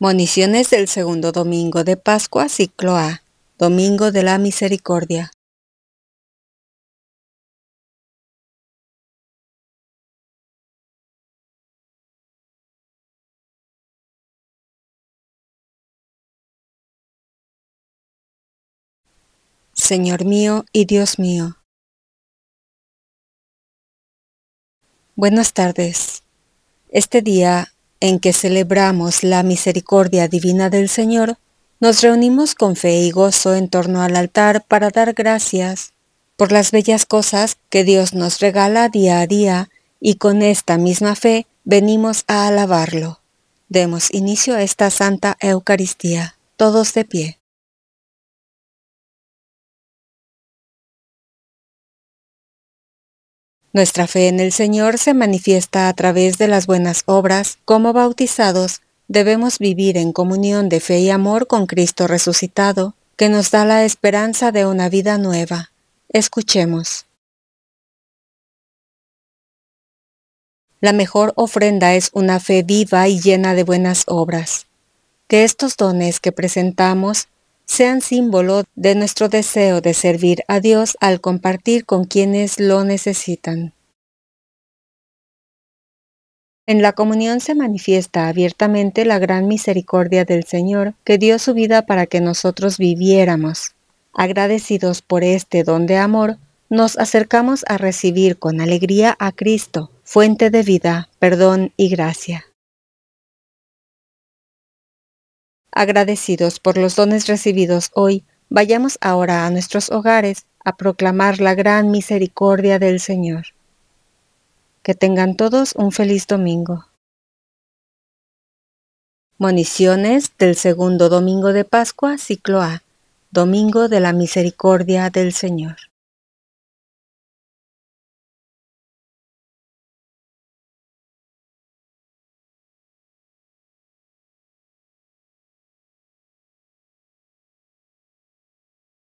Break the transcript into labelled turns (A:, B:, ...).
A: Moniciones del segundo domingo de Pascua, ciclo A, Domingo de la Misericordia. Señor mío y Dios mío. Buenas tardes.
B: Este día en que celebramos la misericordia divina del Señor, nos reunimos con fe y gozo en torno al altar para dar gracias por las bellas cosas que Dios nos regala día a día y con esta misma fe
A: venimos a alabarlo. Demos inicio a esta Santa Eucaristía, todos de pie. Nuestra fe en el Señor se manifiesta a través de las buenas
B: obras. Como bautizados, debemos vivir en comunión de fe y amor con Cristo resucitado, que nos da la esperanza de una vida nueva. Escuchemos. La mejor ofrenda es una fe viva y llena de buenas obras. Que estos dones que presentamos sean símbolo de nuestro deseo de servir a Dios al compartir con quienes lo necesitan. En la comunión se manifiesta abiertamente la gran misericordia del Señor que dio su vida para que nosotros viviéramos. Agradecidos por este don de amor, nos acercamos a recibir con alegría a Cristo, fuente de vida, perdón y gracia. Agradecidos por los dones recibidos hoy, vayamos ahora a nuestros hogares a proclamar la gran misericordia del Señor. Que tengan todos un feliz domingo. Moniciones del segundo domingo de Pascua,
A: ciclo A, Domingo de la Misericordia del Señor.